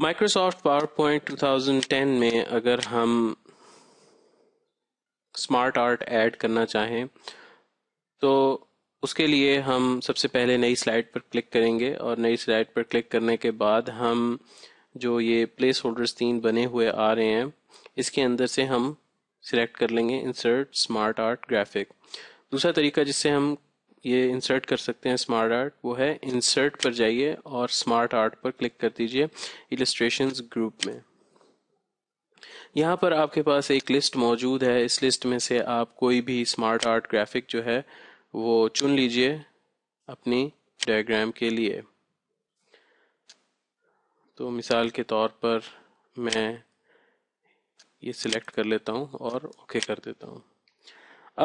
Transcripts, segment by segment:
Microsoft power point two में अगर हम स्मार्ट आर्ट ऐड करना चाहें तो उसके लिए हम सबसे पहले नई स्लाइड पर क्लिक करेंगे और नई स्लाइड पर क्लिक करने के बाद हम जो ये प्लेस होल्डर्स तीन बने हुए आ रहे हैं इसके अंदर से हम सिलेक्ट कर लेंगे इंसर्ट स्मार्ट आर्ट ग्राफिक दूसरा तरीका जिससे हम ये इंसर्ट कर सकते हैं स्मार्ट आर्ट वो है इंसर्ट पर जाइए और स्मार्ट आर्ट पर क्लिक कर दीजिए इलस्ट्रेशन ग्रुप में यहाँ पर आपके पास एक लिस्ट मौजूद है इस लिस्ट में से आप कोई भी स्मार्ट आर्ट ग्राफिक जो है वो चुन लीजिए अपनी डायग्राम के लिए तो मिसाल के तौर पर मैं ये सिलेक्ट कर लेता हूँ और ओके कर देता हूँ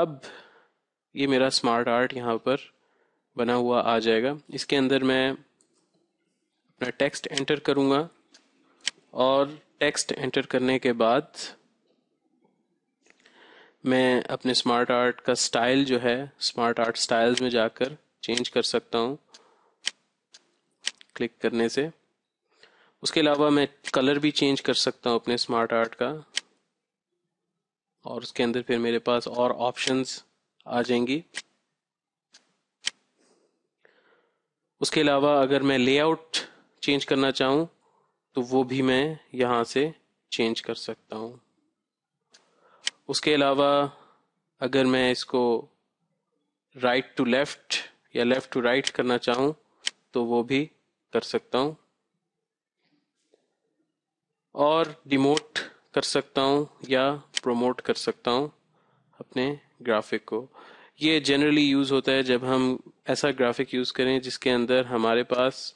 अब ये मेरा स्मार्ट आर्ट यहाँ पर बना हुआ आ जाएगा इसके अंदर मैं अपना टेक्स्ट एंटर करूँगा और टेक्स्ट एंटर करने के बाद मैं अपने स्मार्ट आर्ट का स्टाइल जो है स्मार्ट आर्ट स्टाइल्स में जाकर चेंज कर सकता हूँ क्लिक करने से उसके अलावा मैं कलर भी चेंज कर सकता हूँ अपने स्मार्ट आर्ट का और उसके अंदर फिर मेरे पास और ऑप्शंस आ जाएंगी उसके अलावा अगर मैं लेआउट चेंज करना चाहूँ तो वो भी मैं यहां से चेंज कर सकता हूं उसके अलावा अगर मैं इसको राइट टू लेफ्ट या लेफ्ट टू राइट करना चाहूँ तो वो भी कर सकता हूं और डिमोट कर सकता हूं या प्रोमोट कर सकता हूं अपने ग्राफिक को ये जनरली यूज़ होता है जब हम ऐसा ग्राफिक यूज़ करें जिसके अंदर हमारे पास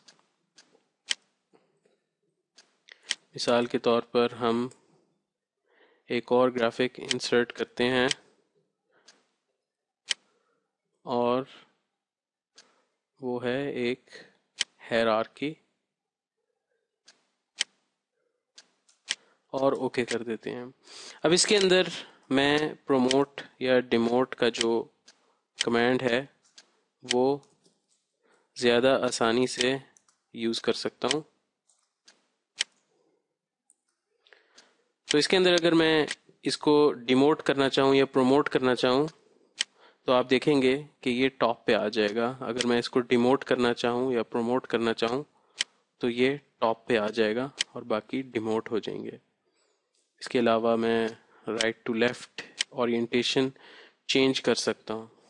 मिसाल के तौर पर हम एक और ग्राफिक इंसर्ट करते हैं और वो है एक की और ओके okay कर देते हैं अब इसके अंदर मैं प्रोमोट या डिमोट का जो कमांड है वो ज़्यादा आसानी से यूज़ कर सकता हूँ तो इसके अंदर अगर मैं इसको डिमोट करना चाहूँ या प्रोमोट करना चाहूँ तो आप देखेंगे कि ये टॉप पे आ जाएगा अगर मैं इसको डिमोट करना चाहूँ या प्रोमोट करना चाहूँ तो ये टॉप पे आ जाएगा और बाकी डिमोट हो जाएंगे इसके अलावा मैं right to left orientation change कर सकता हूँ